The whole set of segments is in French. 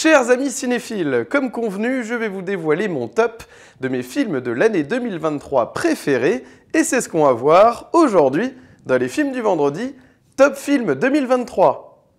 Chers amis cinéphiles, comme convenu, je vais vous dévoiler mon top de mes films de l'année 2023 préférés, et c'est ce qu'on va voir aujourd'hui dans les films du vendredi, Top Film 2023.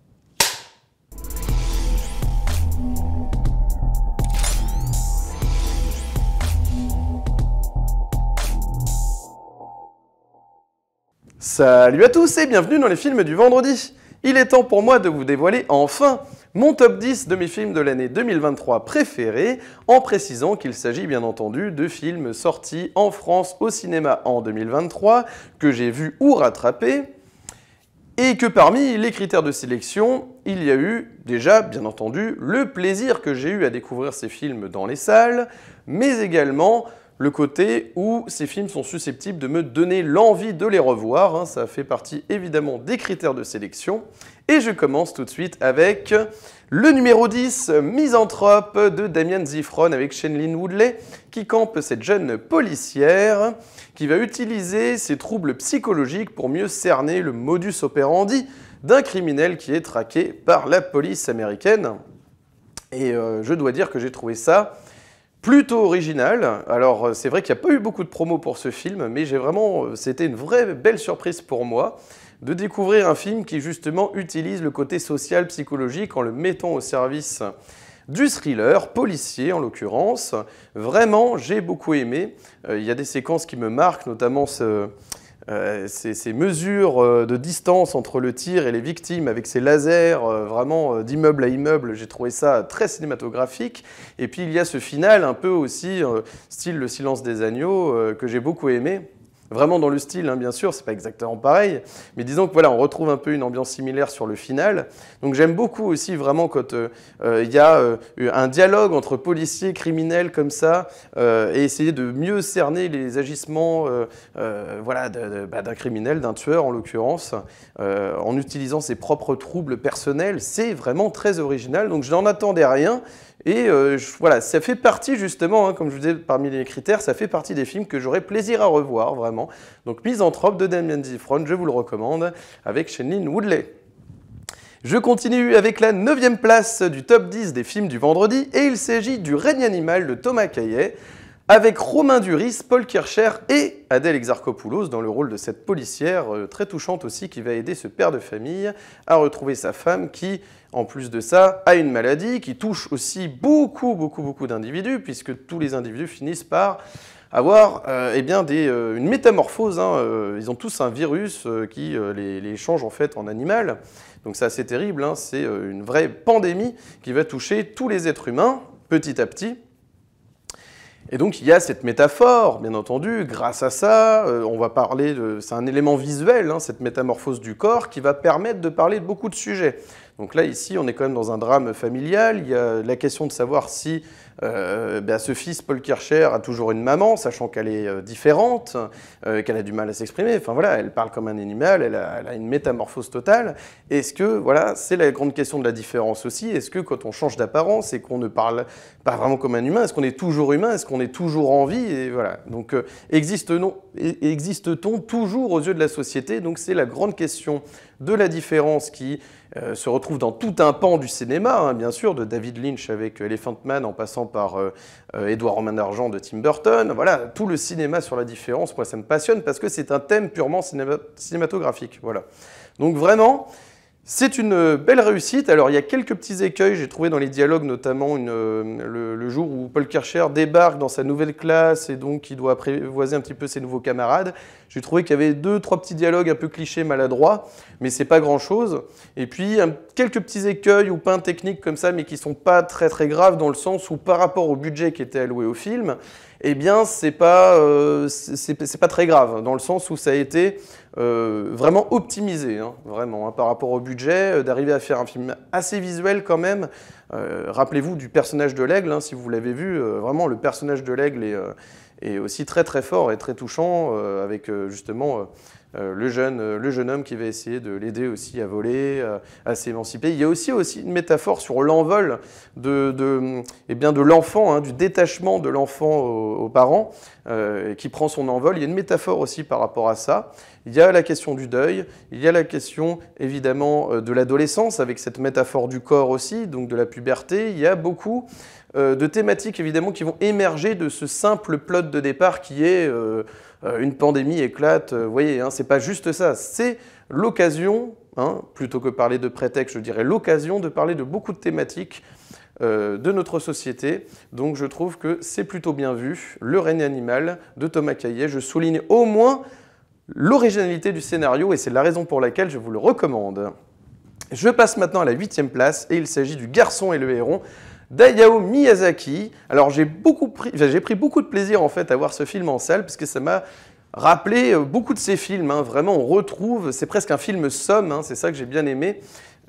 Salut à tous et bienvenue dans les films du vendredi. Il est temps pour moi de vous dévoiler enfin mon top 10 de mes films de l'année 2023 préférés, en précisant qu'il s'agit bien entendu de films sortis en France au cinéma en 2023, que j'ai vus ou rattrapés, et que parmi les critères de sélection, il y a eu déjà, bien entendu, le plaisir que j'ai eu à découvrir ces films dans les salles, mais également le côté où ces films sont susceptibles de me donner l'envie de les revoir. Hein. ça fait partie évidemment des critères de sélection. Et je commence tout de suite avec le numéro 10, Misanthrope de Damien Zifron avec Shenlin Woodley, qui campe cette jeune policière qui va utiliser ses troubles psychologiques pour mieux cerner le modus operandi d'un criminel qui est traqué par la police américaine. Et euh, je dois dire que j'ai trouvé ça plutôt original. Alors euh, c'est vrai qu'il n'y a pas eu beaucoup de promos pour ce film, mais j'ai vraiment, euh, c'était une vraie belle surprise pour moi de découvrir un film qui justement utilise le côté social psychologique en le mettant au service du thriller, policier en l'occurrence. Vraiment, j'ai beaucoup aimé. Euh, il y a des séquences qui me marquent, notamment euh, ces, mesures euh, de distance entre le tir et les victimes avec ces lasers vraiment d'immeuble à immeuble, j'ai trouvé ça très cinématographique. Et puis il y a ce final un peu aussi, style Le silence des agneaux, que j'ai beaucoup aimé vraiment dans le style, hein, bien sûr, c'est pas exactement pareil, mais disons que voilà, on retrouve un peu une ambiance similaire sur le final. Donc j'aime beaucoup aussi vraiment quand euh, euh, il y a euh, un dialogue entre policiers, criminels comme ça, et essayer de mieux cerner les agissements, voilà, bah, d'un criminel, d'un tueur en l'occurrence, en utilisant ses propres troubles personnels. C'est vraiment très original. Donc je n'en attendais rien. Et euh, voilà, ça fait partie justement, hein, comme je vous disais, parmi les critères, ça fait partie des films que j'aurais plaisir à revoir, vraiment. Donc Misanthrope de Damien Zifron, je vous le recommande, avec Shenlin Woodley. Je continue avec la 9 place du top 10 des films du vendredi, et il s'agit du règne animal de Thomas Caillet avec Romain Duris, Paul Kircher et Adèle Exarchopoulos dans le rôle de cette policière euh, très touchante aussi qui va aider ce père de famille à retrouver sa femme qui, en plus de ça, a une maladie qui touche aussi beaucoup, beaucoup, beaucoup d'individus puisque tous les individus finissent par avoir euh, eh bien euh, une métamorphose. Hein, ils ont tous un virus qui les, change en fait en animal. Donc c'est assez terrible. Hein, c'est une vraie pandémie qui va toucher tous les êtres humains petit à petit et donc il y a cette métaphore, bien entendu, grâce à ça, euh, on va parler C'est un élément visuel, hein, cette métamorphose du corps, qui va permettre de parler de beaucoup de sujets. Donc là, ici, on est quand même dans un drame familial, il y a la question de savoir si euh, ben, ce fils, Paul Kircher, a toujours une maman, sachant qu'elle est euh, différente, euh, qu'elle a du mal à s'exprimer. Enfin voilà, elle parle comme un animal, elle a, une métamorphose totale. Est-ce que, voilà, c'est la grande question de la différence aussi. Est-ce que quand on change d'apparence et qu'on ne parle pas vraiment comme un humain, est-ce qu'on est toujours humain Est-ce qu'on est toujours en vie et voilà. Donc, existe-t-on toujours aux yeux de la société Donc, c'est la grande question de la différence qui se retrouve dans tout un pan du cinéma, hein, bien sûr, de David Lynch avec Elephant Man en passant par euh, euh, Édouard Romain d'Argent de Tim Burton. Voilà, tout le cinéma sur la différence, moi ça me passionne parce que c'est un thème purement cinématographique. Voilà. Donc vraiment, c'est une euh, belle réussite. Alors, il y a quelques petits écueils. J'ai trouvé dans les dialogues, notamment euh, le, jour où Paul Kircher débarque dans sa nouvelle classe et donc il doit prévoiser un petit peu ses nouveaux camarades. J'ai trouvé qu'il y avait deux, trois petits dialogues un peu clichés, maladroits, mais c'est pas grand-chose. Et puis, quelques petits écueils ou peints techniques comme ça, mais qui sont pas très très graves dans le sens où par rapport au budget qui était alloué au film, eh bien, c'est pas, euh, c'est pas très grave, dans le sens où ça a été euh, vraiment optimisé, hein, vraiment, hein, par rapport au budget, euh, d'arriver à faire un film assez visuel quand même. Euh, rappelez-vous du personnage de l'aigle, hein, si vous l'avez vu, vraiment le personnage de l'aigle est, aussi très très fort et très touchant, avec justement le, jeune, le jeune homme qui va essayer de l'aider aussi à voler, à s'émanciper. Il y a aussi, aussi une métaphore sur l'envol de, de eh l'enfant, du détachement de l'enfant aux, parents, qui prend son envol. Il y a une métaphore aussi par rapport à ça. Il y a la question du deuil, il y a la question évidemment euh, de l'adolescence avec cette métaphore du corps aussi, donc de la puberté. Il y a beaucoup euh, de thématiques évidemment qui vont émerger de ce simple plot de départ qui est euh, une pandémie éclate. Vous voyez, hein, c'est pas juste ça, c'est l'occasion, hein, plutôt que parler de prétexte, je dirais l'occasion de parler de beaucoup de thématiques de notre société. Donc je trouve que c'est plutôt bien vu, Le règne animal de Thomas Caillet. Je souligne au moins l'originalité du scénario et c'est la raison pour laquelle je vous le recommande. Je passe maintenant à la huitième place et il s'agit du garçon et le héron d'Ayao Miyazaki. Alors j'ai pris, pris beaucoup de plaisir en fait à voir ce film en salle parce que ça m'a rappelé euh, beaucoup de ses films. Hein. Vraiment, on retrouve, c'est presque un film somme, hein. c'est ça que j'ai bien aimé.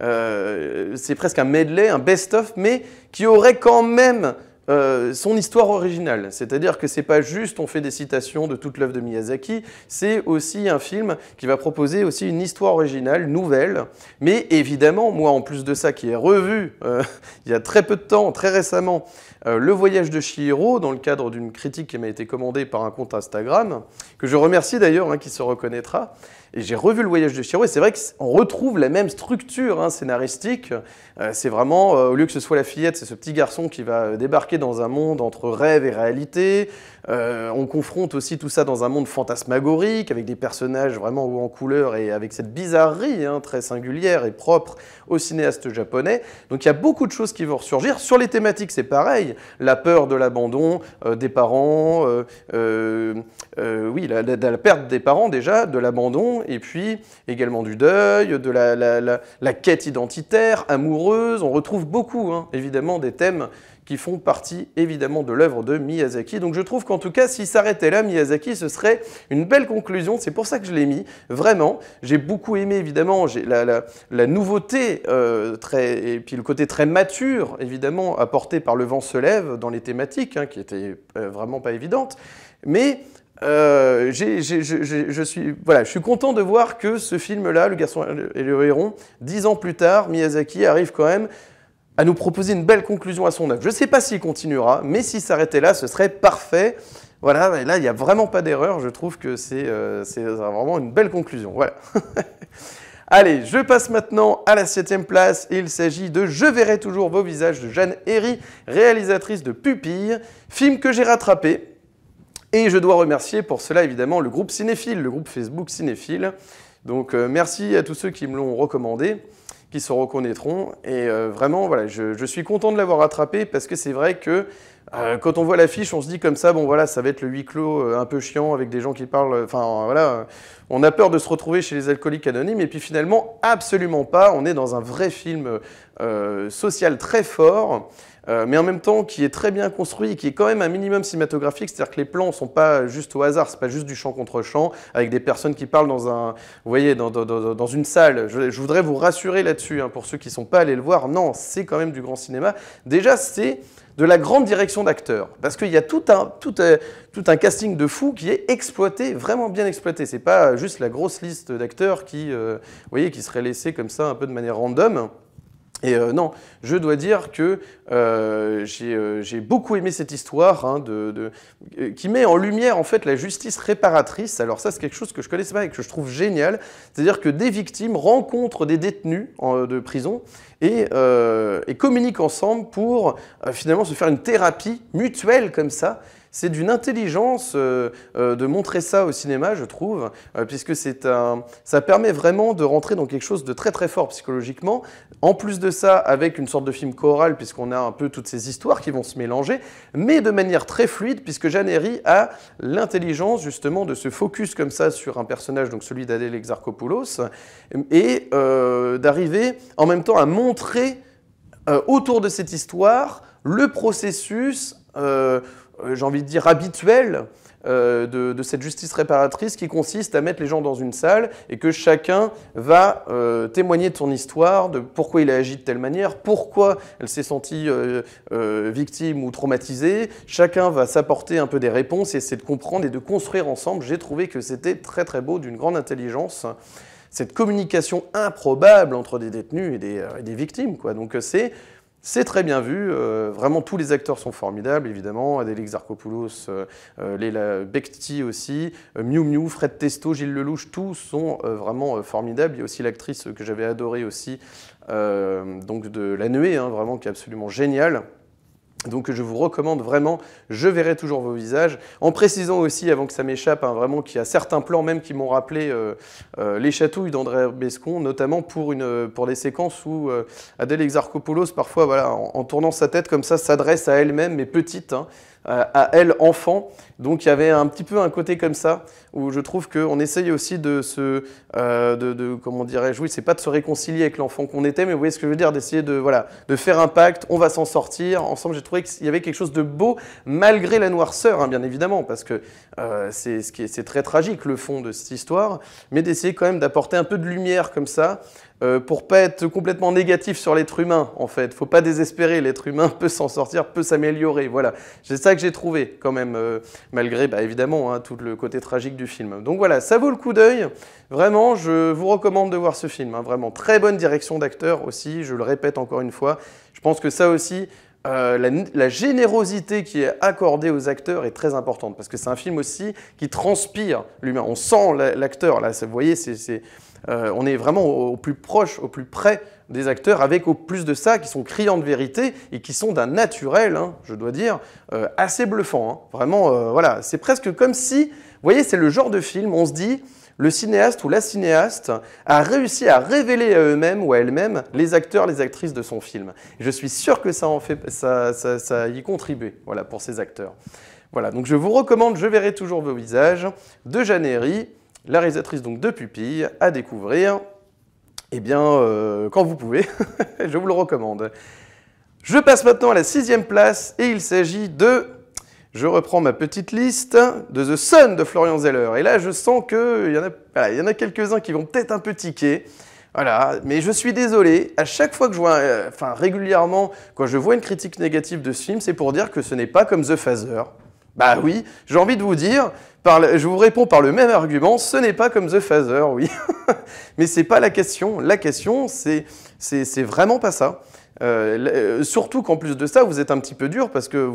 Euh, c'est presque un medley, un best-of, mais qui aurait quand même euh, son histoire originale. C'est-à-dire que c'est pas juste on fait des citations de toute l'œuvre de Miyazaki, c'est aussi un film qui va proposer aussi une histoire originale, nouvelle. Mais évidemment, moi en plus de ça, qui est revu euh, il y a très peu de temps, très récemment, euh, le voyage de Chihiro, dans le cadre d'une critique qui m'a été commandée par un compte Instagram, que je remercie d'ailleurs, hein, qui se reconnaîtra. Et j'ai revu Le voyage de Chihiro, et c'est vrai qu'on retrouve la même structure hein, scénaristique. Euh, c'est vraiment, euh, au lieu que ce soit la fillette, c'est ce petit garçon qui va débarquer dans un monde entre rêve et réalité. on confronte aussi tout ça dans un monde fantasmagorique, avec des personnages vraiment en couleur et avec cette bizarrerie hein, très singulière et propre au cinéaste japonais. Donc il y a beaucoup de choses qui vont ressurgir. Sur les thématiques, c'est pareil la peur de l'abandon euh, des parents, euh, euh, oui, la, la, perte des parents déjà, de l'abandon, et puis également du deuil, de la, la, quête identitaire, amoureuse. On retrouve beaucoup, hein, évidemment, des thèmes qui font partie évidemment de l'œuvre de Miyazaki. Donc je trouve qu'en tout cas, s'il s'arrêtait là, Miyazaki, ce serait une belle conclusion. C'est pour ça que je l'ai mis, vraiment. J'ai beaucoup aimé évidemment la, nouveauté euh, très, et puis le côté très mature, évidemment, apporté par Le Vent se lève dans les thématiques, hein, qui était euh, vraiment pas évidentes. Mais euh, je, suis, voilà, je suis content de voir que ce film-là, Le garçon et le héron, dix ans plus tard, Miyazaki arrive quand même à nous proposer une belle conclusion à son œuvre. Je ne sais pas s'il continuera, mais s'il s'arrêtait là, ce serait parfait. Voilà, et là, il n'y a vraiment pas d'erreur. Je trouve que c'est euh, vraiment une belle conclusion. Voilà. Allez, je passe maintenant à la septième place. Il s'agit de Je verrai toujours vos visages de Jeanne Herry, réalisatrice de Pupille, film que j'ai rattrapé. Et je dois remercier pour cela évidemment le groupe Cinéphile, le groupe Facebook Cinéphile. Donc euh, merci à tous ceux qui me l'ont recommandé qui se reconnaîtront. Et euh, vraiment, voilà, je, suis content de l'avoir rattrapé parce que c'est vrai que euh, quand on voit l'affiche, on se dit comme ça, bon voilà, ça va être le huis clos euh, un peu chiant avec des gens qui parlent. Enfin voilà, on a peur de se retrouver chez les alcooliques anonymes. Et puis finalement, absolument pas. On est dans un vrai film social très fort. Euh, mais en même temps qui est très bien construit, qui est quand même un minimum cinématographique, c'est-à-dire que les plans ne sont pas juste au hasard, n'est pas juste du champ contre champ, avec des personnes qui parlent dans un, vous voyez, dans, dans, dans une salle. Je, voudrais vous rassurer là-dessus, hein, pour ceux qui ne sont pas allés le voir, non, c'est quand même du grand cinéma. Déjà, c'est de la grande direction d'acteurs. Parce qu'il y a tout un, tout, euh, tout un casting de fous qui est exploité, vraiment bien exploité. n'est pas juste la grosse liste d'acteurs qui, euh, vous qui serait laissée comme ça un peu de manière random. Et euh, non, je dois dire que euh, euh, j'ai beaucoup aimé cette histoire hein, qui met en lumière en fait la justice réparatrice. Alors ça, c'est quelque chose que je connaissais pas et que je trouve génial. C'est-à-dire que des victimes rencontrent des détenus de prison et communiquent ensemble pour finalement se faire une thérapie mutuelle comme ça. C'est d'une intelligence euh, euh, de montrer ça au cinéma, je trouve, euh, puisque c'est un, ça permet vraiment de rentrer dans quelque chose de très très fort psychologiquement. En plus de ça, avec une sorte de film choral, puisqu'on a un peu toutes ces histoires qui vont se mélanger, mais de manière très fluide, puisque Janeri a l'intelligence justement de se focus comme ça sur un personnage, donc celui d'Adèle Exarchopoulos, et d'arriver en même temps à montrer autour de cette histoire le processus euh, j'ai envie de dire, habituel euh, de, cette justice réparatrice qui consiste à mettre les gens dans une salle et que chacun va euh, témoigner de son histoire, de pourquoi il a agi de telle manière, pourquoi elle s'est sentie victime ou traumatisée. Chacun va s'apporter un peu des réponses et essayer de comprendre et de construire ensemble. J'ai trouvé que c'était très très beau, d'une grande intelligence cette communication improbable entre des détenus et des, victimes. Quoi. Donc c'est c'est très bien vu, euh, vraiment tous les acteurs sont formidables, évidemment, Adélix Zarkopoulos, euh, euh Léla Bekti aussi, euh, Miu Miu, Fred Testo, Gilles Lelouch, tous sont vraiment formidables. Il y a aussi l'actrice que j'avais adorée aussi, donc de La Nuée, hein, vraiment qui est absolument géniale. Donc je vous recommande vraiment, je verrai toujours vos visages, en précisant aussi, avant que ça m'échappe, hein, vraiment qu'il y a certains plans même qui m'ont rappelé euh, euh, les chatouilles d'André Bescon, notamment pour, une, des euh, séquences où Adèle Exarchopoulos, parfois, voilà, en, tournant sa tête comme ça, s'adresse à elle-même, mais petite, hein, euh, à elle enfant. Donc il y avait un petit peu un côté comme ça où je trouve qu'on essaye aussi de se, euh, de, comment dirais-je, oui, c'est pas de se réconcilier avec l'enfant qu'on était, mais vous voyez ce que je veux dire, d'essayer de, voilà, de faire un pacte, on va s'en sortir ensemble. J'ai trouvé qu'il y avait quelque chose de beau malgré la noirceur, hein, bien évidemment, parce que euh, c'est ce qui très tragique le fond de cette histoire, mais d'essayer quand même d'apporter un peu de lumière comme ça pour euh, pour pas être complètement négatif sur l'être humain, en fait. Faut pas désespérer, l'être humain peut s'en sortir, peut s'améliorer. Voilà, c'est ça que j'ai trouvé quand même, euh, malgré bah, évidemment hein, tout le côté tragique du film. Donc voilà, ça vaut le coup d'œil. Vraiment, je vous recommande de voir ce film. Hein. Vraiment, très bonne direction d'acteur aussi. Je le répète encore une fois. Je pense que ça aussi, euh, la, la, générosité qui est accordée aux acteurs est très importante parce que c'est un film aussi qui transpire l'humain. On sent l'acteur là. Vous voyez, c'est euh, on est vraiment au, plus proche, au plus près des acteurs, avec au plus de ça qui sont criants de vérité et qui sont d'un naturel, hein, je dois dire, euh, assez bluffant. Hein. Vraiment, euh, voilà, c'est presque comme si, vous voyez, c'est le genre de film, on se dit, le cinéaste ou la cinéaste a réussi à révéler à eux-mêmes ou à elles-mêmes les acteurs, les actrices de son film. je suis sûr que ça, en fait, ça, ça y contribue, voilà, pour ces acteurs. Voilà, donc je vous recommande Je verrai toujours vos visages de Jeanne la réalisatrice donc de Pupille à découvrir, eh bien, euh, quand vous pouvez, je vous le recommande. Je passe maintenant à la sixième place et il s'agit de je reprends ma petite liste de The Sun de Florian Zeller. Et là, je sens qu'il y en a, a quelques-uns qui vont peut-être un peu tiquer. Voilà, mais je suis désolé, à chaque fois que je vois, euh, enfin régulièrement, quand je vois une critique négative de ce film, c'est pour dire que ce n'est pas comme The Phaser. Bah oui, j'ai envie de vous dire, je vous réponds par le même argument, ce n'est pas comme The Phaser, oui. Mais ce n'est pas la question. La question, c'est, vraiment pas ça. Euh, euh, surtout qu'en plus de ça, vous êtes un petit peu dur parce que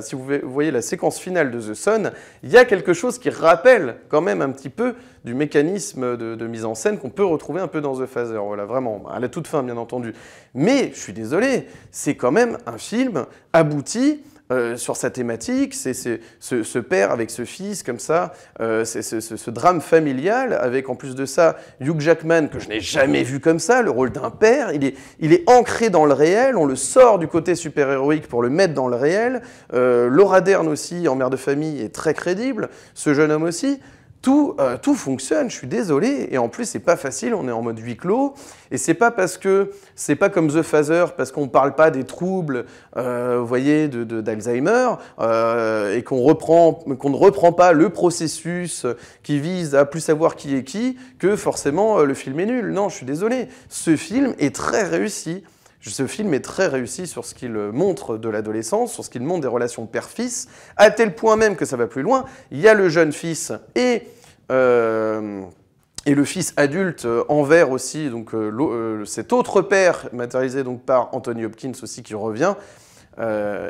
si vous voyez la séquence finale de The Sun, il y a quelque chose qui rappelle quand même un petit peu du mécanisme de, de mise en scène qu'on peut retrouver un peu dans The Phaser. Voilà, vraiment, à la toute fin, bien entendu. Mais je suis désolé, c'est quand même un film abouti euh, sur sa thématique, c'est ce, père avec ce fils, comme ça, euh, c'est ce, drame familial, avec en plus de ça Hugh Jackman, que je n'ai jamais vu comme ça, le rôle d'un père, il est, ancré dans le réel, on le sort du côté super-héroïque pour le mettre dans le réel, euh, Laura Dern aussi, en mère de famille, est très crédible, ce jeune homme aussi, euh, tout, fonctionne, je suis désolé. Et en plus, c'est pas facile, on est en mode huis clos. Et c'est pas parce que c'est pas comme The Phaser, parce qu'on parle pas des troubles, euh, vous voyez, d'Alzheimer, euh, et qu'on reprend, qu'on ne reprend pas le processus qui vise à plus savoir qui est qui, que forcément euh, le film est nul. Non, je suis désolé. Ce film est très réussi. Ce film est très réussi sur ce qu'il montre de l'adolescence, sur ce qu'il montre des relations père-fils, à tel point même que ça va plus loin. Il y a le jeune fils et euh, et le fils adulte envers euh, aussi, donc euh, cet autre père matérialisé donc par Anthony Hopkins aussi qui revient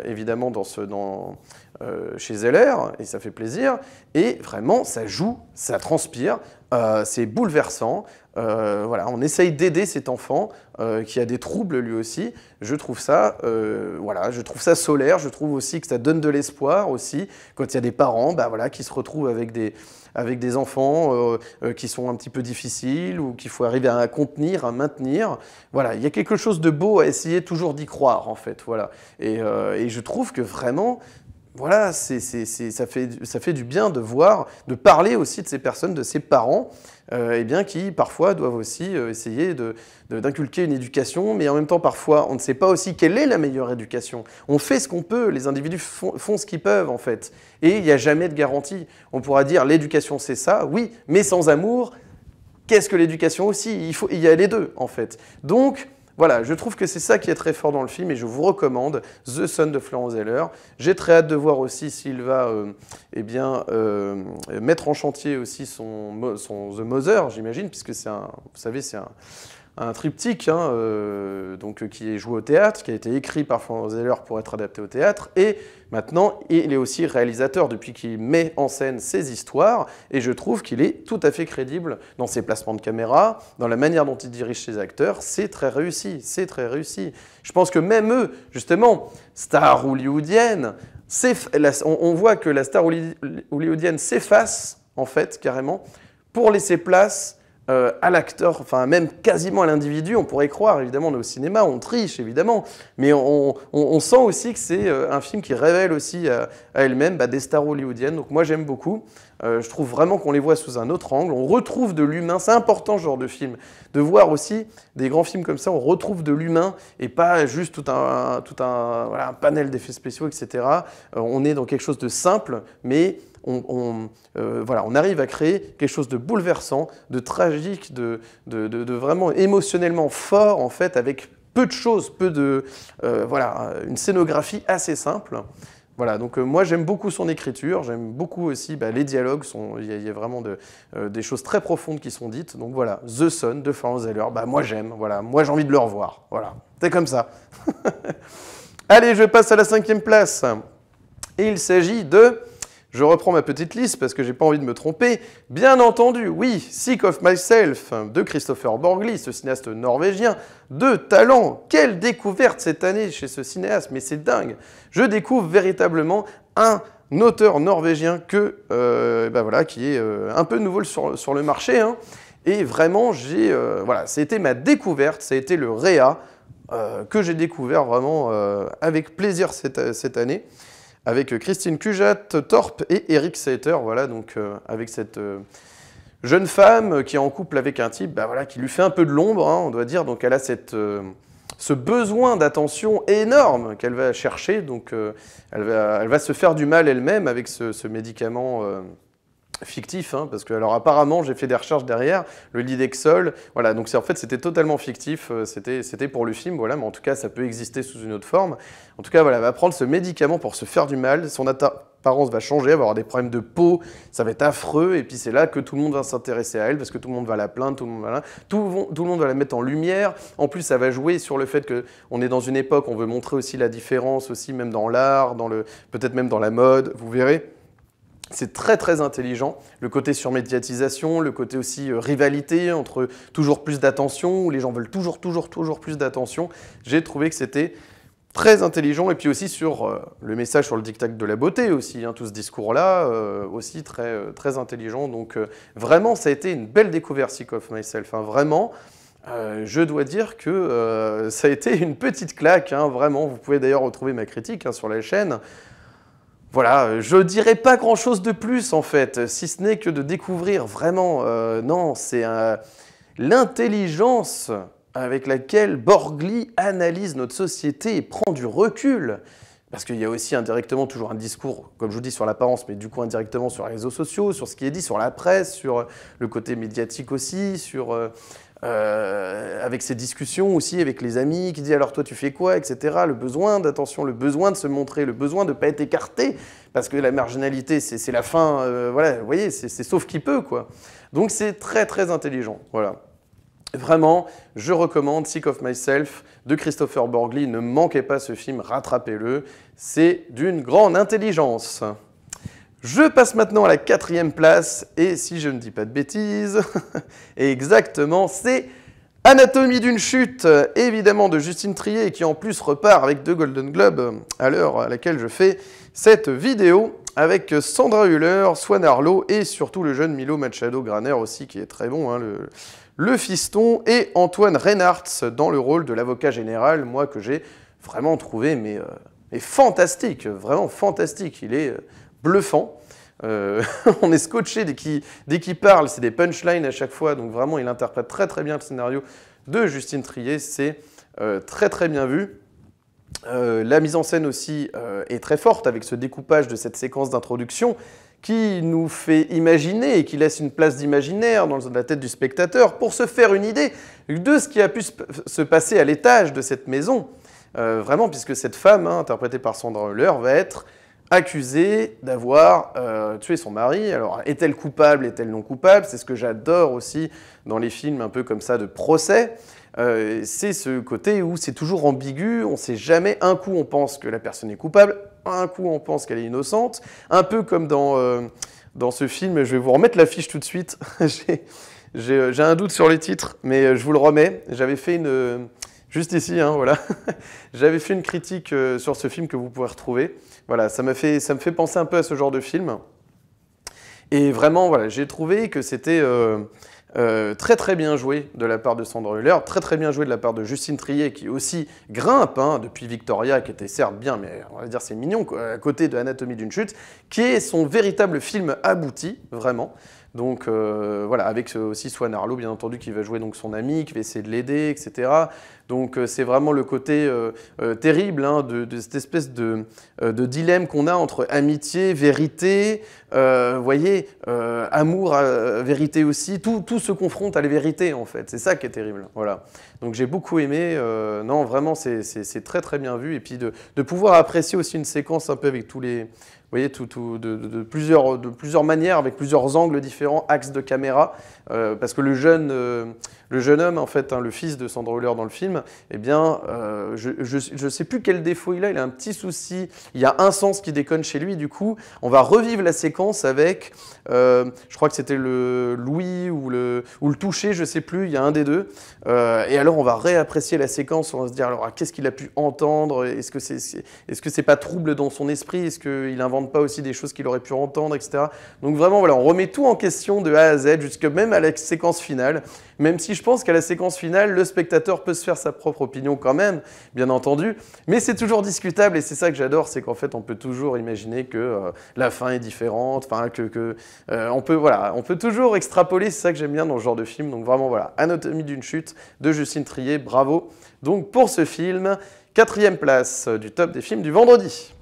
évidemment dans ce, dans, chez Zeller et ça fait plaisir. Et vraiment ça joue, ça transpire, c'est bouleversant. Euh, voilà, on essaye d'aider cet enfant euh, qui a des troubles lui aussi. Je trouve ça, euh, voilà, je trouve ça solaire. Je trouve aussi que ça donne de l'espoir aussi quand il y a des parents, bah, voilà, qui se retrouvent avec des avec des enfants qui sont un petit peu difficiles ou qu'il faut arriver à contenir, à maintenir. Voilà, il y a quelque chose de beau à essayer toujours d'y croire en fait. Voilà, et je trouve que vraiment voilà, ça, fait, ça fait du bien de voir, de parler aussi de ces personnes, de ces parents, euh, eh qui parfois doivent aussi euh, essayer de, d'inculquer une éducation, mais en même temps parfois on ne sait pas aussi quelle est la meilleure éducation. On fait ce qu'on peut, les individus font, ce qu'ils peuvent en fait, et il n'y a jamais de garantie. On pourra dire l'éducation c'est ça, oui, mais sans amour, qu'est-ce que l'éducation aussi il, faut, il y a les deux en fait. Donc voilà, je trouve que c'est ça qui est très fort dans le film et je vous recommande The Sun de Florence Heller. J'ai très hâte de voir aussi s'il va euh, eh bien, euh, mettre en chantier aussi son, son The Mother, j'imagine, puisque c'est un, vous savez, c'est un, un triptyque hein, euh, donc, euh, qui est joué au théâtre, qui a été écrit par Franz Zeller pour être adapté au théâtre, et maintenant il est aussi réalisateur depuis qu'il met en scène ses histoires, et je trouve qu'il est tout à fait crédible dans ses placements de caméra, dans la manière dont il dirige ses acteurs, c'est très réussi, c'est très réussi. Je pense que même eux, justement, stars hollywoodiennes, on voit que la star hollywoodienne s'efface, en fait, carrément, pour laisser place euh, à l'acteur, enfin même quasiment à l'individu, on pourrait croire, évidemment, on est au cinéma, on triche, évidemment, mais on, sent aussi que c'est euh, un film qui révèle aussi euh, à, elle-même bah, des stars hollywoodiennes, donc moi j'aime beaucoup, je trouve vraiment qu'on les voit sous un autre angle, on retrouve de l'humain, c'est important ce genre de film, de voir aussi des grands films comme ça, on retrouve de l'humain et pas juste tout un, panel d'effets spéciaux, etc. on est dans quelque chose de simple, mais on, euh, voilà, on arrive à créer quelque chose de bouleversant, de tragique, de, vraiment émotionnellement fort, en fait, avec peu de choses, peu de... Euh, voilà, une scénographie assez simple. Voilà, donc euh, moi j'aime beaucoup son écriture, j'aime beaucoup aussi bah, les dialogues, il y, a vraiment des choses très profondes qui sont dites. Donc voilà, The Sun de Florence Zeller, bah, moi j'aime, voilà, moi j'ai envie de le revoir. Voilà, c'est comme ça. Allez, je passe à la cinquième place. Et il s'agit de je reprends ma petite liste parce que j'ai pas envie de me tromper. Bien entendu, oui, Sick of Myself hein, de Christopher Borgli, ce cinéaste norvégien de talent. Quelle découverte cette année chez ce cinéaste, mais c'est dingue. Je découvre véritablement un auteur norvégien que, euh, ben voilà, qui est euh, un peu nouveau sur, le marché. Hein. Et vraiment, j'ai, euh, voilà, c'était ma découverte, ça a été le Réa que j'ai découvert vraiment avec plaisir cette année avec Christine Cujat, Torp et Eric Sater. Voilà, donc euh, avec cette euh, jeune femme qui est en couple avec un type bah, voilà, qui lui fait un peu de l'ombre, hein, on doit dire. Donc elle a cette, euh, ce besoin d'attention énorme qu'elle va chercher. Donc elle va, elle, va, se faire du mal elle-même avec ce, ce médicament fictif, hein, parce que alors apparemment j'ai fait des recherches derrière, le lit voilà, donc c'est en fait c'était totalement fictif, euh, c'était pour le film, voilà, mais en tout cas ça peut exister sous une autre forme. En tout cas voilà, va prendre ce médicament pour se faire du mal, son apparence va changer, va avoir des problèmes de peau, ça va être affreux, et puis c'est là que tout le monde va s'intéresser à elle, parce que tout le monde va la plaindre, tout le monde va, la... tout, le monde va la mettre en lumière, en plus ça va jouer sur le fait qu'on est dans une époque, on veut montrer aussi la différence, aussi même dans l'art, le... peut-être même dans la mode, vous verrez c'est très très intelligent. Le côté surmédiatisation, le côté aussi euh, rivalité entre toujours plus d'attention, où les gens veulent toujours toujours toujours plus d'attention. J'ai trouvé que c'était très intelligent et puis aussi sur euh, le message sur le diktat de la beauté aussi, hein, tout ce discours-là, euh, aussi très très intelligent. Donc vraiment, ça a été une belle découverte, Sick of Myself. Hein. vraiment. je dois dire que ça a été une petite claque, hein. vraiment. Vous pouvez d'ailleurs retrouver ma critique sur la chaîne. Voilà, euh, je dirais pas grand chose de plus en fait, si ce n'est que de découvrir vraiment, euh, non, c'est euh, l'intelligence avec laquelle Borgli analyse notre société et prend du recul. Parce qu'il y a aussi indirectement toujours un discours, comme je vous dis, sur l'apparence, mais du coup indirectement sur les réseaux sociaux, sur ce qui est dit, sur la presse, sur le côté médiatique aussi, sur euh, avec ces discussions aussi avec les amis, qui disent alors toi tu fais quoi, etc. Le besoin d'attention, le besoin de se montrer, le besoin de ne pas être écarté, parce que la marginalité c'est la fin, euh, voilà, vous voyez, c'est sauf qui peut quoi. Donc c'est très très intelligent, voilà. Vraiment, je recommande Sick of Myself de Christopher Borgli. Ne manquez pas ce film, rattrapez-le. C'est d'une grande intelligence. Je passe maintenant à la quatrième place, et si je ne dis pas de bêtises, exactement, c'est Anatomie d'une chute, évidemment de Justine Trier, qui en plus repart avec deux Golden Globes à l'heure à laquelle je fais cette vidéo, avec Sandra Hüller, Swan Arlo et surtout le jeune Milo Machado Graner aussi, qui est très bon, hein, le, fiston, et Antoine Reinhardt dans le rôle de l'avocat général, moi que j'ai vraiment trouvé mais, est euh, fantastique, vraiment fantastique. Il est. Euh, bluffant. Euh, on est scotché dès qu'il parle, c'est des punchlines à chaque fois, donc vraiment il interprète très très bien le scénario de Justine Trier, c'est euh, très très bien vu. Euh, la mise en scène aussi est très forte avec ce découpage de cette séquence d'introduction qui nous fait imaginer et qui laisse une place d'imaginaire dans la tête du spectateur pour se faire une idée de ce qui a pu se passer à l'étage de cette maison. vraiment, puisque cette femme, hein, interprétée par Sandra Hüller, va être accusée d'avoir euh, tué son mari. Alors, est-elle coupable, est-elle non coupable C'est ce que j'adore aussi dans les films un peu comme ça de procès. Euh, c'est ce côté où c'est toujours ambigu, on ne sait jamais, un coup on pense que la personne est coupable, un coup on pense qu'elle est innocente, un peu comme dans, euh, dans ce film, je vais vous remettre l'affiche tout de suite, j'ai un doute sur les titres, mais je vous le remets, j'avais fait une juste ici, hein, voilà. J'avais fait une critique euh, sur ce film que vous pouvez retrouver. Voilà, ça, fait, ça me fait penser un peu à ce genre de film. Et vraiment, voilà, j'ai trouvé que c'était euh, euh, très très bien joué de la part de Sandra Hüller, très très bien joué de la part de Justine Trier, qui aussi grimpe hein, depuis Victoria, qui était certes bien, mais on va dire c'est mignon, à côté de Anatomie d'une chute, qui est son véritable film abouti, vraiment. Donc euh, voilà, avec aussi Swan Arlo, bien entendu, qui va jouer donc son ami, qui va essayer de l'aider, etc. Donc euh, c'est vraiment le côté euh, terrible hein, de, cette espèce de, dilemme qu'on a entre amitié, vérité, vous voyez, amour, vérité aussi. Tout, tout, se confronte à la vérité en fait. C'est ça qui est terrible. Voilà. Donc j'ai beaucoup aimé. non, vraiment, c'est très très bien vu. Et puis de pouvoir apprécier aussi une séquence un peu avec tous les voyez, tout, de, plusieurs, de plusieurs manières, avec plusieurs angles différents, axes de caméra, euh, parce que le jeune, euh, le jeune homme, en fait, hein, le fils de Sandra Euler dans le film, eh bien, euh, je ne sais plus quel défaut il a, il a un petit souci, il y a un sens qui déconne chez lui, du coup, on va revivre la séquence avec, je crois que c'était le Louis ou le, ou le toucher, je sais plus, il y a un des deux, et alors on va réapprécier la séquence, on va se dire, alors, ah, qu'est-ce qu'il a pu entendre, est-ce que c'est est, ce -ce c'est pas trouble dans son esprit, est-ce qu'il invente pas aussi des choses qu'il aurait pu entendre, etc. Donc vraiment, voilà, on remet tout en question de A à Z, jusque même à la séquence finale. Même si je pense qu'à la séquence finale, le spectateur peut se faire sa propre opinion quand même, bien entendu. Mais c'est toujours discutable et c'est ça que j'adore, c'est qu'en fait, on peut toujours imaginer que euh, la fin est différente, enfin que, euh, on peut voilà, on peut toujours extrapoler. C'est ça que j'aime bien dans ce genre de film. Donc vraiment voilà, Anatomie d'une chute de Justine Trier, bravo. Donc pour ce film, quatrième place du top des films du vendredi.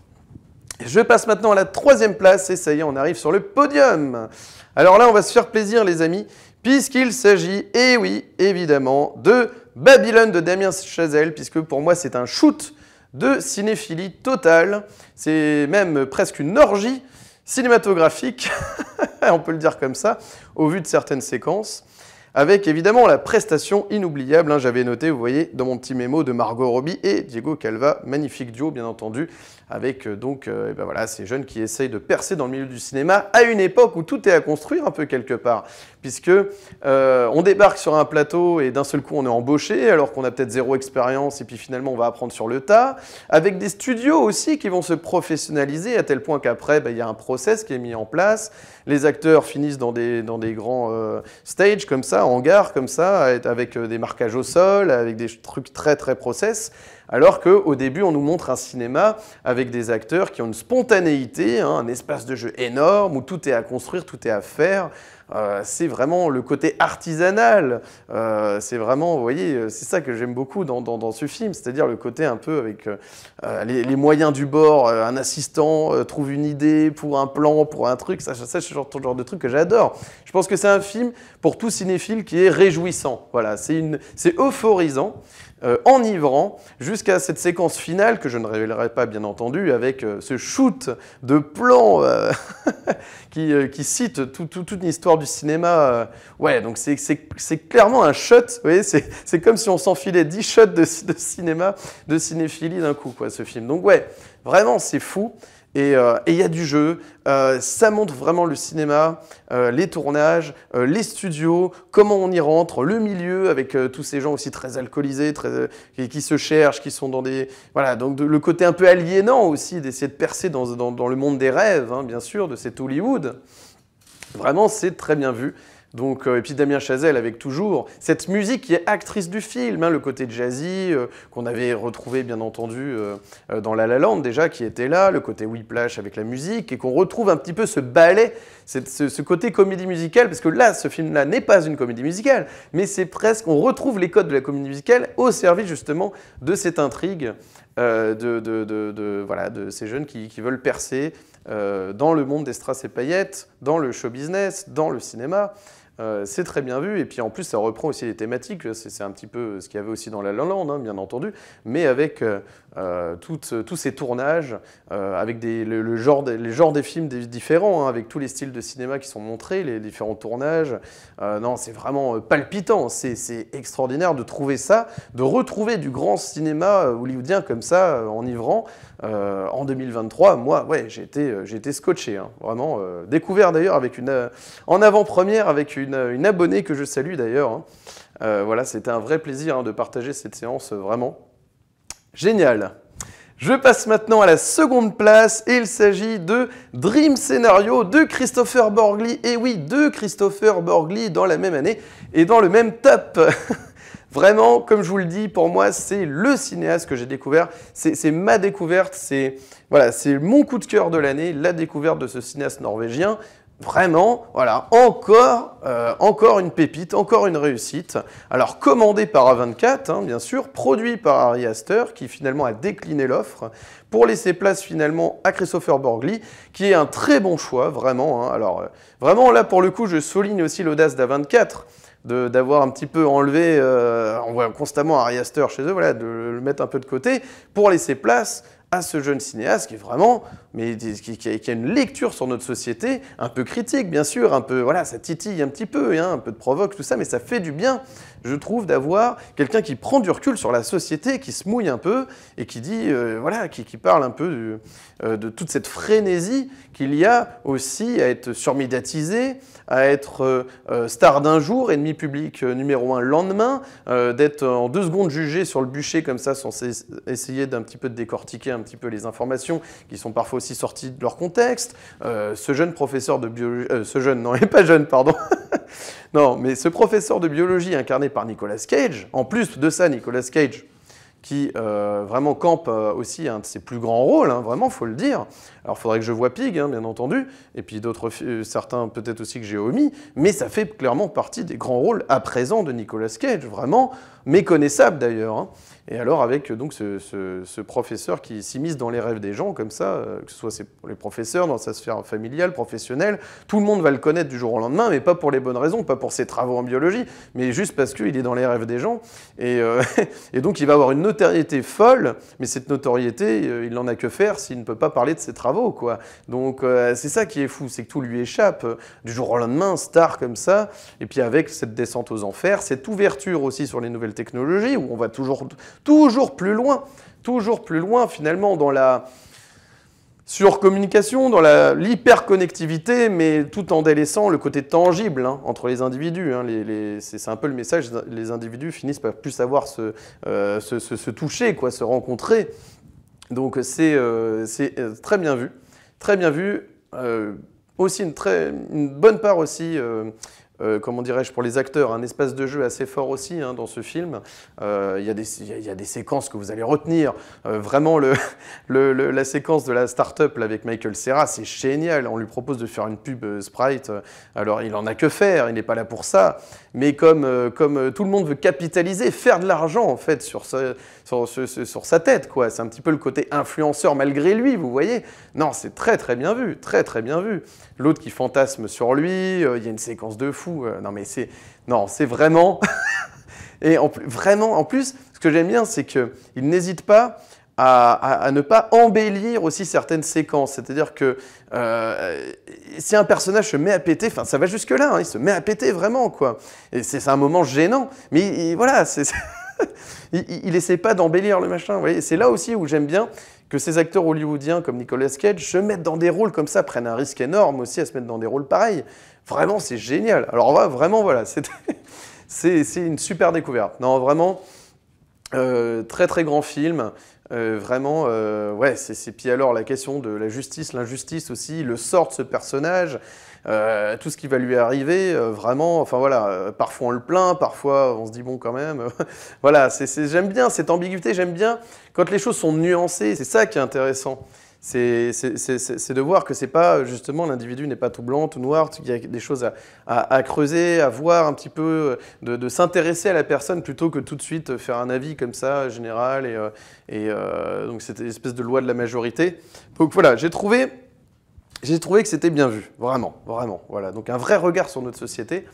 Je passe maintenant à la troisième place et ça y est, on arrive sur le podium. Alors là, on va se faire plaisir, les amis, puisqu'il s'agit, et oui, évidemment, de Babylone de Damien Chazelle, puisque pour moi, c'est un shoot de cinéphilie totale. C'est même presque une orgie cinématographique, on peut le dire comme ça, au vu de certaines séquences avec évidemment la prestation inoubliable, hein. j'avais noté, vous voyez, dans mon petit mémo de Margot Robbie et Diego Calva, magnifique duo bien entendu, avec euh, donc euh, ben voilà, ces jeunes qui essayent de percer dans le milieu du cinéma à une époque où tout est à construire un peu quelque part, puisque euh, on débarque sur un plateau et d'un seul coup on est embauché alors qu'on a peut-être zéro expérience et puis finalement on va apprendre sur le tas, avec des studios aussi qui vont se professionnaliser à tel point qu'après ben, il y a un process qui est mis en place, les acteurs finissent dans des, dans des grands stages comme ça, en gare comme ça, avec euh, des marquages au sol, avec des trucs très très process, alors qu'au début, on nous montre un cinéma avec des acteurs qui ont une spontanéité, hein, un espace de jeu énorme où tout est à construire, tout est à faire. Euh, c'est vraiment le côté artisanal. Euh, c'est vraiment, vous voyez, euh, c'est ça que j'aime beaucoup dans, ce film, c'est-à-dire le côté un peu avec les, moyens du bord, un assistant trouve une idée pour un plan, pour un truc, ça, c'est ce genre, de truc que j'adore. Je pense que c'est un film pour tout cinéphile qui est réjouissant. Voilà, c'est euphorisant. enivrant jusqu'à cette séquence finale que je ne révélerai pas bien entendu avec ce shoot de plan Euh, qui, cite toute l'histoire du cinéma. Euh, ouais, donc c'est clairement un shot. Vous voyez, c'est comme si on s'enfilait dix shots de, de, cinéma, de cinéphilie d'un coup, quoi, ce film. Donc ouais, vraiment, c'est fou. Euh, et il y a du jeu, euh, ça montre vraiment le cinéma, euh, les tournages, les studios, comment on y rentre, le milieu avec tous ces gens aussi très alcoolisés, qui, se cherchent, qui sont dans des... Voilà, donc le côté un peu aliénant aussi d'essayer de percer dans, le monde des rêves, hein, bien sûr, de cet Hollywood. Vraiment, c'est très bien vu. Donc, euh, et puis Damien Chazelle avec toujours cette musique qui est actrice du film, hein, le côté jazzy euh, qu'on avait retrouvé bien entendu euh, dans La La Land déjà qui était là, le côté Whiplash avec la musique et qu'on retrouve un petit peu ce ballet, ce, côté comédie musicale parce que là ce film-là n'est pas une comédie musicale, mais c'est presque on retrouve les codes de la comédie musicale au service justement de cette intrigue de, ces jeunes qui, qui veulent percer. dans le monde des strass et paillettes, dans le show business, dans le cinéma. Euh, c'est très bien vu, et puis en plus ça reprend aussi les thématiques, c'est un petit peu ce qu'il y avait aussi dans La La Land, hein, bien entendu, mais avec euh, euh, tous ces tournages, avec le, genre les genres des films différents, hein, avec tous les styles de cinéma qui sont montrés, les différents tournages, non, c'est vraiment palpitant, c'est extraordinaire de trouver ça, de retrouver du grand cinéma hollywoodien comme ça, enivrant, euh, en 2023, moi, ouais, j'ai été, euh, scotché, hein. vraiment. Euh, découvert d'ailleurs avec en avant-première avec une, abonnée que je salue d'ailleurs. Hein. voilà, c'était un vrai plaisir hein, de partager cette séance, vraiment. Génial. Je passe maintenant à la seconde place et il s'agit de Dream Scenario de Christopher Borgli. Et oui, de Christopher Borgli dans la même année et dans le même top. Vraiment, comme je vous le dis, pour moi, c'est le cinéaste que j'ai découvert. C'est ma découverte, c'est voilà, mon coup de cœur de l'année, la découverte de ce cinéaste norvégien vraiment, voilà, encore, euh, encore une pépite, encore une réussite. Alors commandé par A24, hein, bien sûr, produit par Ari Aster, qui finalement a décliné l'offre pour laisser place finalement à Christopher Borgli, qui est un très bon choix, vraiment. Hein. Alors euh, vraiment, là pour le coup, je souligne aussi l'audace d'A24 d'avoir un petit peu enlevé, euh, on voit constamment Ariaster chez eux, voilà, de le mettre un peu de côté pour laisser place à ce jeune cinéaste qui est vraiment, mais qui, a une lecture sur notre société, un peu critique bien sûr, un peu, voilà, ça titille un petit peu, hein, un peu de provoque, tout ça, mais ça fait du bien, je trouve, d'avoir quelqu'un qui prend du recul sur la société, qui se mouille un peu et qui dit, euh, voilà, qui, parle un peu euh, de toute cette frénésie qu'il y a aussi à être surmédiatisé, à être euh, star d'un jour, ennemi public numéro un le lendemain, d'être en deux secondes jugé sur le bûcher comme ça, sans essayer d'un petit peu de décortiquer un un petit peu les informations qui sont parfois aussi sorties de leur contexte. Euh, ce jeune professeur de biologie, euh, ce jeune, non, il pas jeune, pardon. non, mais ce professeur de biologie incarné par Nicolas Cage, en plus de ça, Nicolas Cage, qui euh, vraiment campe aussi un de ses plus grands rôles, hein, vraiment, faut le dire. Alors, il faudrait que je vois Pig, hein, bien entendu, et puis d'autres, certains peut-être aussi que j'ai omis, mais ça fait clairement partie des grands rôles à présent de Nicolas Cage, vraiment méconnaissable d'ailleurs. Hein. Et alors avec euh, donc ce, professeur qui s'immisce dans les rêves des gens comme ça, euh, que ce soit les professeurs dans sa sphère familiale, professionnelle, tout le monde va le connaître du jour au lendemain, mais pas pour les bonnes raisons, pas pour ses travaux en biologie, mais juste parce qu'il est dans les rêves des gens. Et, euh, donc il va avoir une notoriété folle, mais cette notoriété, il n'en a que faire s'il ne peut pas parler de ses travaux. quoi. Donc c'est ça qui est fou, c'est que tout lui échappe du jour au lendemain, star comme ça, et puis avec cette descente aux enfers, cette ouverture aussi sur les nouvelles technologies, où on va toujours toujours plus loin, toujours plus loin finalement dans la surcommunication, dans l'hyperconnectivité, mais tout en délaissant le côté tangible hein, entre les individus. Hein. c'est un peu le message, les individus finissent par plus savoir se, euh, toucher, quoi, se rencontrer. Donc c'est euh, euh, très bien vu, très bien vu. aussi une, très, une bonne part aussi euh, comment dirais-je, pour les acteurs, un espace de jeu assez fort aussi hein, dans ce film. Euh, il y, a des séquences que vous allez retenir. Euh, vraiment, la séquence de la start-up avec Michael Serra, c'est génial. On lui propose de faire une pub Sprite. Alors, il en a que faire, il n'est pas là pour ça. Mais comme, tout le monde veut capitaliser, faire de l'argent, en fait, sur, sa tête, quoi. C'est un petit peu le côté influenceur malgré lui, vous voyez. Non, c'est très, très bien vu. Très, très bien vu. L'autre qui fantasme sur lui, il y a une séquence de fou euh, non, mais c'est. Non, c'est vraiment. et en, vraiment, en plus, ce que j'aime bien, c'est qu'il n'hésite pas. À, ne pas embellir aussi certaines séquences. C'est-à-dire que euh, si un personnage se met à péter, enfin ça va jusque-là, hein, il se met à péter vraiment, quoi. Et c'est un moment gênant. Mais voilà, il, il essaie pas d'embellir le machin. Vous c'est là aussi où j'aime bien que ces acteurs hollywoodiens comme Nicolas Cage se mettent dans des rôles comme ça, prennent un risque énorme aussi à se mettre dans des rôles pareils. Vraiment, c'est génial. Alors vraiment, voilà, c'est une super découverte. Non, vraiment, euh, très très grand film. Euh, vraiment, euh, ouais, c'est puis alors la question de la justice, l'injustice aussi, le sort de ce personnage, tout ce qui va lui arriver, vraiment, enfin voilà, parfois on le plaint, parfois on se dit bon quand même, voilà, j'aime bien cette ambiguïté, j'aime bien quand les choses sont nuancées, c'est ça qui est intéressant c'est de voir que c'est pas justement l'individu n'est pas tout blanc, tout noir, qu'il y a des choses à, creuser, à voir un petit peu, euh, de, s'intéresser à la personne plutôt que tout de suite faire un avis comme ça général et, euh, et euh, donc c'était une espèce de loi de la majorité. Donc voilà, j'ai trouvé trouvé que c'était bien vu, vraiment, vraiment. Voilà, donc un vrai regard sur notre société,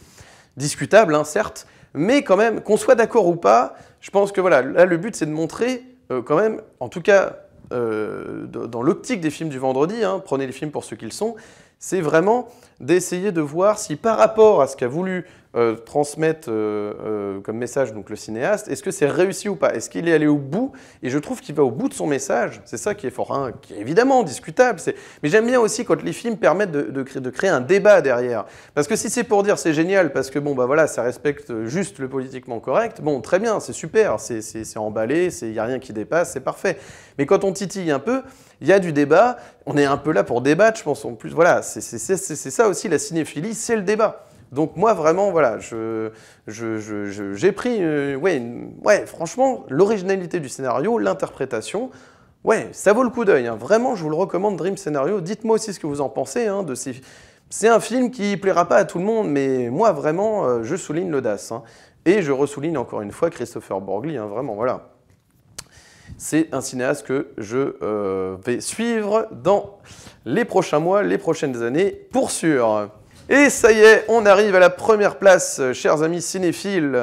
discutable, hein, certes, mais quand même, qu'on soit d'accord ou pas, je pense que voilà, là le but c'est de montrer quand même, en tout cas euh, dans l'optique des films du vendredi, hein. prenez les films pour ce qu'ils sont, c'est vraiment d'essayer de voir si par rapport à ce qu'a voulu euh, transmettre euh, euh, comme message donc le cinéaste, est-ce que c'est réussi ou pas Est-ce qu'il est allé au bout Et je trouve qu'il va au bout de son message. C'est ça qui est fort, hein, qui est évidemment discutable. Mais j'aime bien aussi quand les films permettent de, créer, un débat derrière. Parce que si c'est pour dire c'est génial, parce que bon bah voilà, ça respecte juste le politiquement correct, bon très bien, c'est super, c'est emballé, il n'y a rien qui dépasse, c'est parfait. Mais quand on titille un peu, il y a du débat. On est un peu là pour débattre, je pense. En plus, voilà, c'est ça aussi la cinéphilie, c'est le débat. Donc moi vraiment voilà, je j'ai pris euh, ouais, ouais franchement l'originalité du scénario, l'interprétation. Ouais, ça vaut le coup d'œil. Hein. Vraiment, je vous le recommande, Dream Scénario. Dites-moi aussi ce que vous en pensez hein, C'est un film qui plaira pas à tout le monde, mais moi vraiment, euh, je souligne l'audace. Hein. Et je ressouligne encore une fois Christopher Borgli. vraiment, voilà c'est un cinéaste que je euh, vais suivre dans les prochains mois, les prochaines années, pour sûr. Et ça y est, on arrive à la première place, chers amis cinéphiles.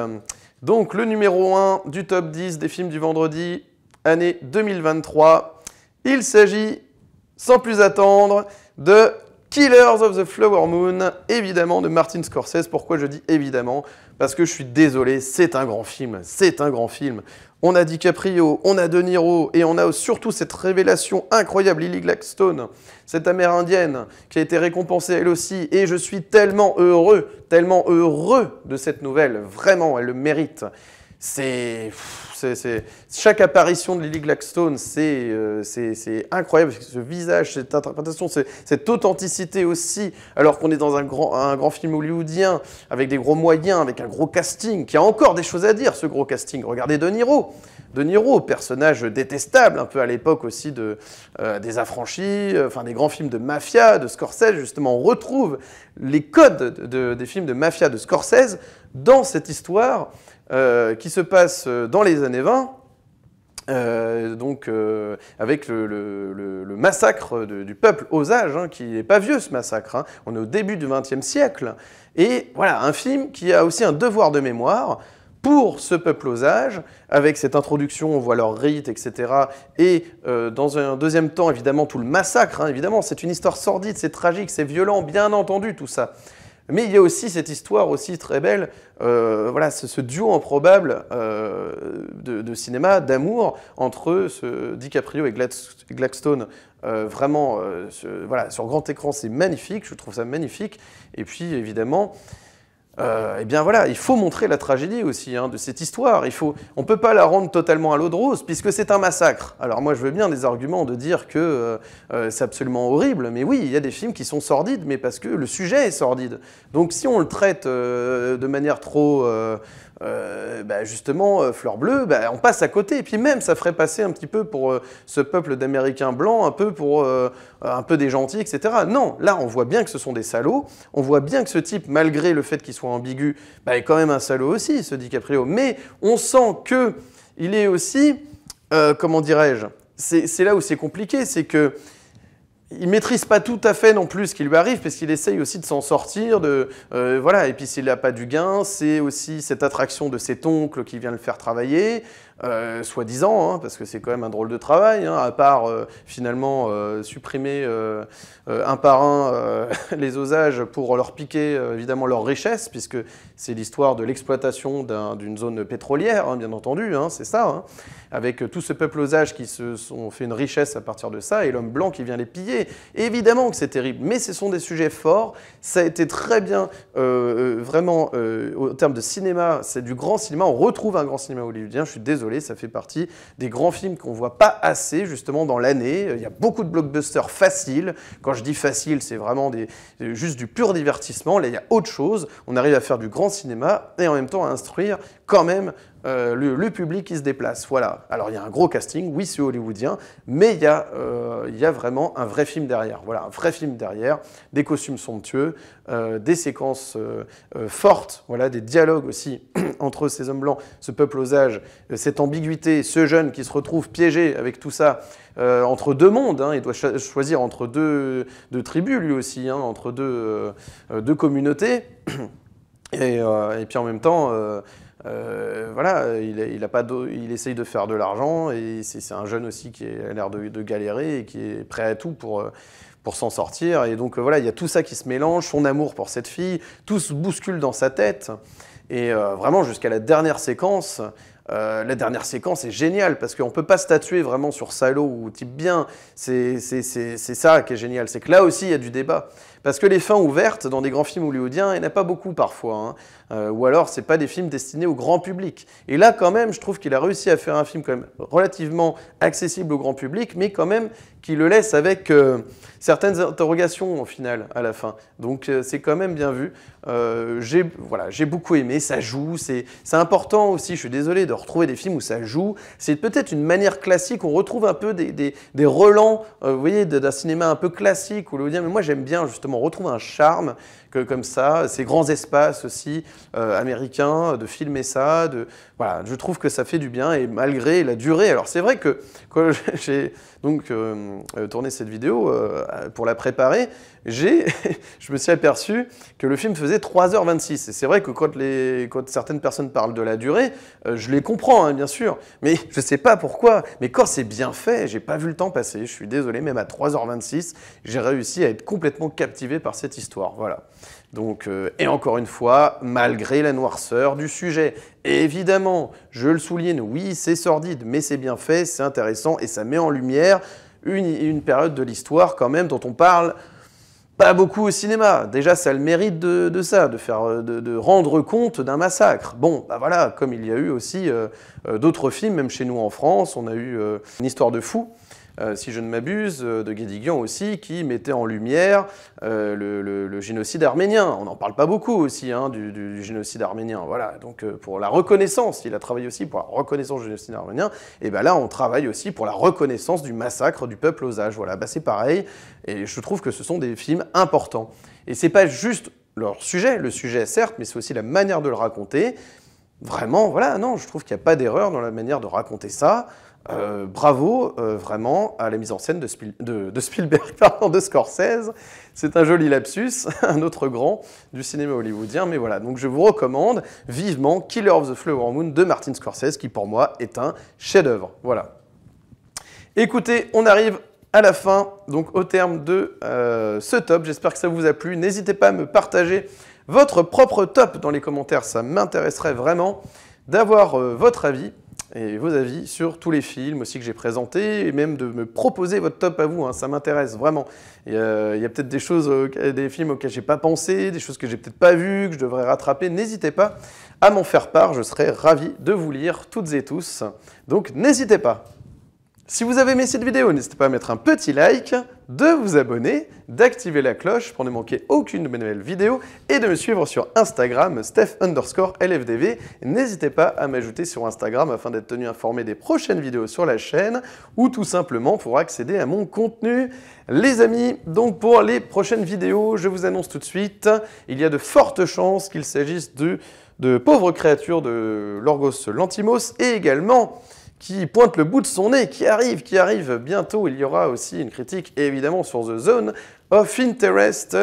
Donc le numéro 1 du top 10 des films du vendredi, année 2023. Il s'agit, sans plus attendre, de Killers of the Flower Moon, évidemment de Martin Scorsese. Pourquoi je dis évidemment parce que je suis désolé, c'est un grand film, c'est un grand film. On a DiCaprio, on a De Niro, et on a surtout cette révélation incroyable, Lily Gladstone, cette Amérindienne qui a été récompensée elle aussi, et je suis tellement heureux, tellement heureux de cette nouvelle, vraiment, elle le mérite c'est chaque apparition de Lily Gladstone, c'est euh, incroyable ce visage, cette interprétation, cette authenticité aussi, alors qu'on est dans un grand, film hollywoodien avec des gros moyens, avec un gros casting qui a encore des choses à dire. Ce gros casting, regardez De Niro. De Niro, personnage détestable, un peu à l'époque aussi de, euh, des affranchis, euh, enfin des grands films de mafia, de Scorsese, justement, on retrouve les codes des films de mafia de Scorsese dans cette histoire euh, qui se passe euh, dans les années 20, euh, donc avec le, massacre du peuple Osage, hein, qui n'est pas vieux ce massacre, hein. on est au début du XXe siècle, et voilà, un film qui a aussi un devoir de mémoire pour ce peuple Osage, avec cette introduction, on voit leur rites, etc. Et dans un deuxième temps, évidemment, tout le massacre, hein. évidemment, c'est une histoire sordide, c'est tragique, c'est violent, bien entendu, tout ça. Mais il y a aussi cette histoire aussi très belle, euh, voilà, ce, duo improbable euh, de, cinéma, d'amour entre ce DiCaprio et Gladstone. Euh, vraiment, voilà, sur grand écran, c'est magnifique. Je trouve ça magnifique. Et puis, évidemment, euh, eh bien voilà, il faut montrer la tragédie aussi hein, de cette histoire. Il faut, on ne peut pas la rendre totalement à l'eau de rose, puisque c'est un massacre. Alors moi, je veux bien des arguments de dire que euh, euh, c'est absolument horrible, mais oui, il y a des films qui sont sordides, mais parce que le sujet est sordide. Donc si on le traite de manière trop... Bah, justement, Fleur Bleue, bah, on passe à côté. Et puis même, ça ferait passer un petit peu pour ce peuple d'Américains blancs, un peu pour un peu des gentils, etc. Non, là, on voit bien que ce sont des salauds. On voit bien que ce type, malgré le fait qu'il soit ambigu, bah, est quand même un salaud aussi, se dit Caprio. Mais on sent que il est aussi, euh, comment dirais-je, c'est là où c'est compliqué, c'est que il maîtrise pas tout à fait non plus ce qui lui arrive, parce qu'il essaye aussi de s'en sortir, de euh, voilà. Et puis s'il n'a pas du gain, c'est aussi cette attraction de cet oncle qui vient le faire travailler. Euh, soi-disant, hein, parce que c'est quand même un drôle de travail, hein, à part euh, finalement euh, supprimer un par un les osages pour leur piquer évidemment leur richesse, puisque c'est l'histoire de l'exploitation d'une zone pétrolière, hein, bien entendu, c'est ça, avec tout ce peuple osage qui se sont fait une richesse à partir de ça, et l'homme blanc qui vient les piller. évidemment que c'est terrible, mais ce sont des sujets forts, ça a été très bien, vraiment, au terme de cinéma, c'est du grand cinéma, on retrouve un grand cinéma hollywoodien, je suis désolé ça fait partie des grands films qu'on voit pas assez justement dans l'année. Il y a beaucoup de blockbusters faciles. Quand je dis facile, c'est vraiment des, euh, juste du pur divertissement. Là, il y a autre chose. On arrive à faire du grand cinéma et en même temps à instruire quand même euh, le, public qui se déplace. Voilà. Alors il y a un gros casting, oui c'est hollywoodien, mais il y, a, euh, il a vraiment un vrai film derrière. Voilà, un vrai film derrière, des costumes somptueux, euh, des séquences fortes, voilà, des dialogues aussi entre ces hommes blancs, ce peuple aux âges, cette ambiguïté, ce jeune qui se retrouve piégé avec tout ça entre deux mondes. Hein. il doit choisir entre deux, tribus lui aussi, hein, entre deux, communautés. Et, puis en même temps, euh, voilà, il, pas il essaye de faire de l'argent et c'est un jeune aussi qui a l'air de, galérer et qui est prêt à tout pour, euh, s'en sortir. Et donc euh, voilà, il y a tout ça qui se mélange, son amour pour cette fille, tout se bouscule dans sa tête. Et vraiment jusqu'à la dernière séquence, la dernière séquence est géniale parce qu'on ne peut pas statuer vraiment sur salaud ou type bien. C'est ça qui est génial, c'est que là aussi il y a du débat. Parce que les fins ouvertes dans des grands films hollywoodiens, il n'y en a pas beaucoup parfois. Hein. Euh, ou alors, c'est pas des films destinés au grand public. Et là, quand même, je trouve qu'il a réussi à faire un film quand même relativement accessible au grand public, mais quand même qui le laisse avec euh, certaines interrogations au final, à la fin. Donc, euh, c'est quand même bien vu. j'ai voilà, j'ai beaucoup aimé. Ça joue. C'est important aussi. Je suis désolé de retrouver des films où ça joue. C'est peut-être une manière classique. On retrouve un peu des, des, des relents, vous voyez, d'un cinéma un peu classique hollywoodien. Mais moi, j'aime bien justement on retrouve un charme comme ça, ces grands espaces aussi euh, américains, de filmer ça, de, voilà, je trouve que ça fait du bien et malgré la durée. Alors c'est vrai que j'ai donc euh, euh, tourné cette vidéo pour la préparer, j'ai, je me suis aperçu que le film faisait 3h26. Et c'est vrai que quand, les, certaines personnes parlent de la durée, euh, je les comprends, hein, bien sûr. Mais je ne sais pas pourquoi. Mais quand c'est bien fait, j'ai pas vu le temps passer. Je suis désolé, même à 3h26, j'ai réussi à être complètement captivé par cette histoire. Voilà. Donc, euh, et encore une fois, malgré la noirceur du sujet, évidemment, je le souligne, oui, c'est sordide, mais c'est bien fait, c'est intéressant et ça met en lumière une, une période de l'histoire quand même dont on parle pas beaucoup au cinéma. Déjà, ça le mérite de, ça, de, faire, euh, de, rendre compte d'un massacre. Bon, bah voilà, comme il y a eu aussi euh, euh, d'autres films, même chez nous en France, on a eu une histoire de fou euh, si je ne m'abuse, euh, de Guédiguian aussi, qui mettait en lumière euh, le, génocide arménien. On n'en parle pas beaucoup aussi hein, du, génocide arménien. Voilà, donc pour la reconnaissance, il a travaillé aussi pour la reconnaissance du génocide arménien. Et bien là, on travaille aussi pour la reconnaissance du massacre du peuple osage. Voilà, ben, c'est pareil. Et je trouve que ce sont des films importants. Et c'est pas juste leur sujet, le sujet certes, mais c'est aussi la manière de le raconter. Vraiment, voilà, non, je trouve qu'il n'y a pas d'erreur dans la manière de raconter ça. Euh, bravo euh, vraiment à la mise en scène de, Spielberg, pardon, de Scorsese. C'est un joli lapsus, un autre grand du cinéma hollywoodien. Mais voilà, donc je vous recommande vivement Killer of the Flower Moon de Martin Scorsese, qui pour moi est un chef-d'œuvre. Voilà. Écoutez, on arrive à la fin, donc au terme de euh, ce top. J'espère que ça vous a plu. N'hésitez pas à me partager votre propre top dans les commentaires, ça m'intéresserait vraiment d'avoir votre avis et vos avis sur tous les films aussi que j'ai présentés, et même de me proposer votre top à vous, hein. ça m'intéresse vraiment. Euh, il y a peut-être des choses, euh, des films auxquels j'ai pas pensé, des choses que j'ai peut-être pas vues, que je devrais rattraper, n'hésitez pas à m'en faire part, je serai ravi de vous lire toutes et tous. Donc n'hésitez pas. Si vous avez aimé cette vidéo, n'hésitez pas à mettre un petit like, de vous abonner, d'activer la cloche pour ne manquer aucune de mes nouvelles vidéos et de me suivre sur Instagram, Steph underscore LFDV. N'hésitez pas à m'ajouter sur Instagram afin d'être tenu informé des prochaines vidéos sur la chaîne ou tout simplement pour accéder à mon contenu. Les amis, donc pour les prochaines vidéos, je vous annonce tout de suite, il y a de fortes chances qu'il s'agisse de, de pauvres créatures de l'Orgos Lantimos et également qui pointe le bout de son nez, qui arrive, qui arrive. Bientôt, il y aura aussi une critique, évidemment, sur The Zone of Interest.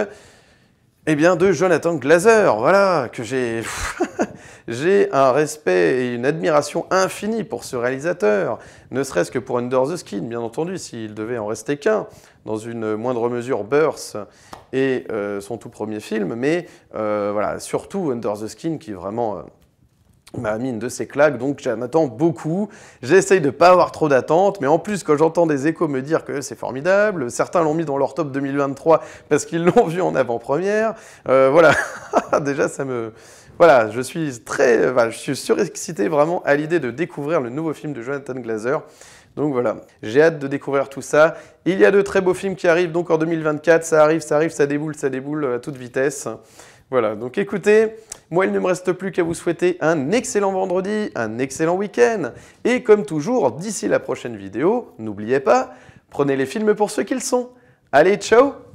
Eh bien, de Jonathan Glazer, voilà, que j'ai... j'ai un respect et une admiration infinie pour ce réalisateur, ne serait-ce que pour Under the Skin, bien entendu, s'il devait en rester qu'un, dans une moindre mesure Burst et euh, son tout premier film, mais euh, voilà, surtout Under the Skin, qui est vraiment euh, m'a bah, mis une de ces claques, donc j'en attends beaucoup. J'essaye de ne pas avoir trop d'attentes, mais en plus, quand j'entends des échos me dire que c'est formidable, certains l'ont mis dans leur top 2023 parce qu'ils l'ont vu en avant-première, euh, voilà, déjà ça me... Voilà, je suis très... je suis surexcité vraiment à l'idée de découvrir le nouveau film de Jonathan Glazer. Donc voilà, j'ai hâte de découvrir tout ça. Il y a de très beaux films qui arrivent donc en 2024, ça arrive, ça arrive, ça déboule, ça déboule à toute vitesse. Voilà, donc écoutez, moi, il ne me reste plus qu'à vous souhaiter un excellent vendredi, un excellent week-end. Et comme toujours, d'ici la prochaine vidéo, n'oubliez pas, prenez les films pour ce qu'ils sont. Allez, ciao